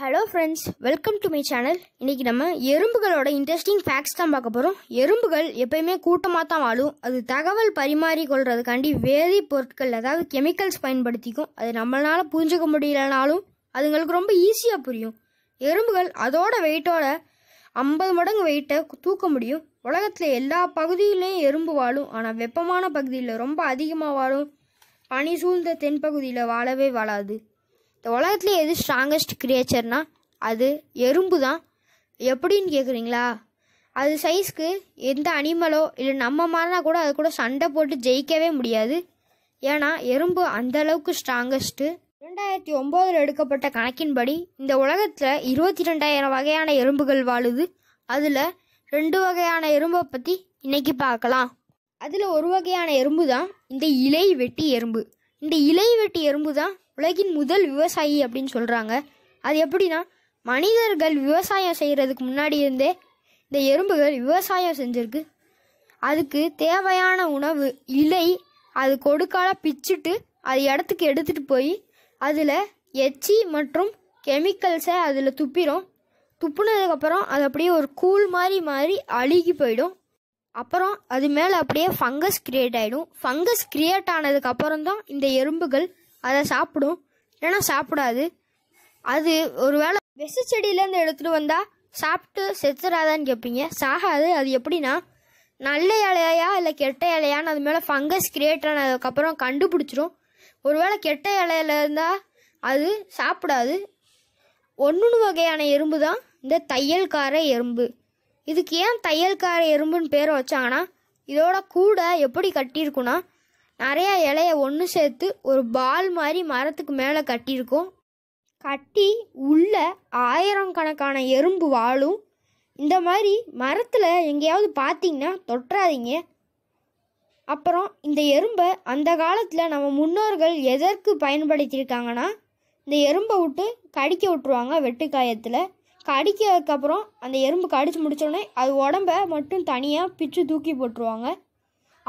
hello friends welcome to my channel இன்றைக்கி நம்ம எறும்புகளோட interesting facts தான் பார்க்க போகிறோம் எறும்புகள் எப்பயுமே கூட்டமாக தான் வாழும் அது தகவல் பரிமாறிக்கொள்றதுக்காண்டி வேதி பொருட்கள் அதாவது கெமிக்கல்ஸ் பயன்படுத்திக்கும் அது நம்மளால் புரிஞ்சுக்க முடியலனாலும் அதுங்களுக்கு ரொம்ப ஈஸியாக புரியும் எறும்புகள் அதோட வெயிட்டோட ஐம்பது மடங்கு வெயிட்டை தூக்க முடியும் உலகத்தில் எல்லா பகுதியிலையும் எறும்பு வாழும் ஆனால் வெப்பமான பகுதியில் ரொம்ப அதிகமாக வாழும் பனி சூழ்ந்த தென்பகுதியில் வாழவே வாழாது இந்த உலகத்துலேயே எது ஸ்ட்ராங்கஸ்ட் கிரியேச்சர்னா அது எறும்பு தான் எப்படின்னு கேட்குறீங்களா அது சைஸ்க்கு எந்த அனிமலோ இல்லை நம்ம மாதிரினா கூட அது கூட சண்டை போட்டு ஜெயிக்கவே முடியாது ஏன்னா எறும்பு அந்த அளவுக்கு ஸ்ட்ராங்கஸ்ட்டு ரெண்டாயிரத்தி ஒம்போதில் எடுக்கப்பட்ட கணக்கின்படி இந்த உலகத்தில் இருபத்தி ரெண்டாயிரம் வகையான எறும்புகள் வாழுது அதில் ரெண்டு வகையான எறும்பை பற்றி இன்னைக்கு பார்க்கலாம் அதில் ஒரு வகையான எறும்பு தான் இந்த இலை வெட்டி எறும்பு இந்த இலை வெட்டி எறும்பு தான் உலகின் முதல் விவசாயி அப்படின்னு சொல்கிறாங்க அது எப்படின்னா மனிதர்கள் விவசாயம் செய்கிறதுக்கு முன்னாடி இருந்தே இந்த எறும்புகள் விவசாயம் செஞ்சுருக்கு அதுக்கு தேவையான உணவு இலை அது கொடுக்கால பிச்சுட்டு அது இடத்துக்கு எடுத்துகிட்டு போய் அதில் எச்சி மற்றும் கெமிக்கல்ஸை அதில் துப்பிடும் துப்புனதுக்கப்புறம் அது அப்படியே ஒரு கூழ் மாதிரி மாதிரி அழுகி போயிடும் அப்புறம் அது மேலே அப்படியே ஃபங்கஸ் கிரியேட் ஆகிடும் ஃபங்கஸ் கிரியேட் ஆனதுக்கு அப்புறம் தான் இந்த எறும்புகள் அதை சாப்பிடும் ஏன்னா சாப்பிடாது அது ஒரு வேளை வெசு செடியிலேருந்து எடுத்துகிட்டு வந்தால் சாப்பிட்டு செத்துறாதான்னு கேட்பீங்க சாகாது அது எப்படின்னா நல்ல இலையா இல்லை கெட்ட இலையான்னு அது மேலே ஃபங்கஸ் கிரியேட் ஆனதுக்கப்புறம் கண்டுபிடிச்சிரும் ஒருவேளை கெட்ட இலையில இருந்தால் அது சாப்பிடாது ஒன்று வகையான எறும்பு தான் இந்த தையல்கார எறும்பு இதுக்கு ஏன் தையல்கார எறும்புன்னு பேரை வச்சாங்கன்னா இதோட கூட எப்படி கட்டியிருக்குன்னா நிறையா இலைய ஒன்று சேர்த்து ஒரு பால் மாதிரி மரத்துக்கு மேலே கட்டியிருக்கும் கட்டி உள்ள ஆயிரம் கணக்கான எறும்பு வாழும் இந்த மாதிரி மரத்தில் எங்கேயாவது பார்த்தீங்கன்னா தொட்டுறாதீங்க அப்புறம் இந்த எறும்பை அந்த காலத்தில் நம்ம முன்னோர்கள் எதற்கு பயன்படுத்தியிருக்காங்கன்னா இந்த எறும்பை விட்டு கடிக்க விட்டுருவாங்க வெட்டுக்காயத்தில் கடிக்கிறதுக்கப்புறம் அந்த எறும்பு கடிச்சு முடித்தோடனே அது உடம்ப மட்டும் தனியாக பிச்சு தூக்கி போட்டுருவாங்க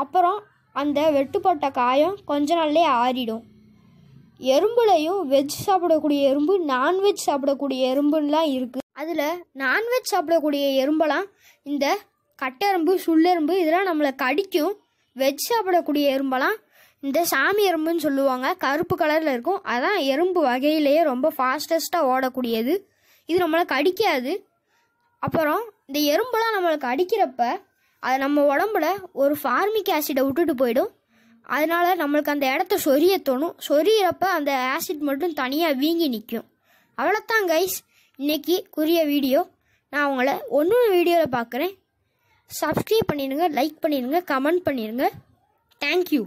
அப்புறம் அந்த வெட்டுப்பட்ட காயம் கொஞ்ச நாள்லேயே ஆறிடும் எறும்புலையும் வெஜ் சாப்பிடக்கூடிய எறும்பு நான்வெஜ் சாப்பிடக்கூடிய எறும்புலாம் இருக்குது அதில் நான்வெஜ் சாப்பிடக்கூடிய எறும்பெல்லாம் இந்த கட்டெரும்பு சுள்ளெரும்பு இதெல்லாம் நம்மளை கடிக்கும் வெஜ் சாப்பிடக்கூடிய எறும்பெல்லாம் இந்த சாமி எறும்புன்னு சொல்லுவாங்க கருப்பு கலரில் இருக்கும் அதான் எறும்பு வகையிலேயே ரொம்ப ஃபாஸ்டஸ்ட்டாக ஓடக்கூடியது இது நம்மளை கடிக்காது அப்புறம் இந்த எறும்புலாம் நம்மளுக்கு அடிக்கிறப்ப அது நம்ம உடம்புல ஒரு ஃபார்மிக் ஆசிடை விட்டுட்டு போயிடும் அதனால் நம்மளுக்கு அந்த இடத்த சொரிய தோணும் சொரியிறப்ப அந்த ஆசிட் மட்டும் தனியாக வீங்கி நிற்கும் அவ்வளோத்தான் கைஸ் இன்றைக்கி குறிய வீடியோ நான் உங்களை ஒன்று வீடியோவில் பார்க்குறேன் சப்ஸ்கிரைப் பண்ணிடுங்க லைக் பண்ணிடுங்க கமெண்ட் பண்ணிடுங்க தேங்க்யூ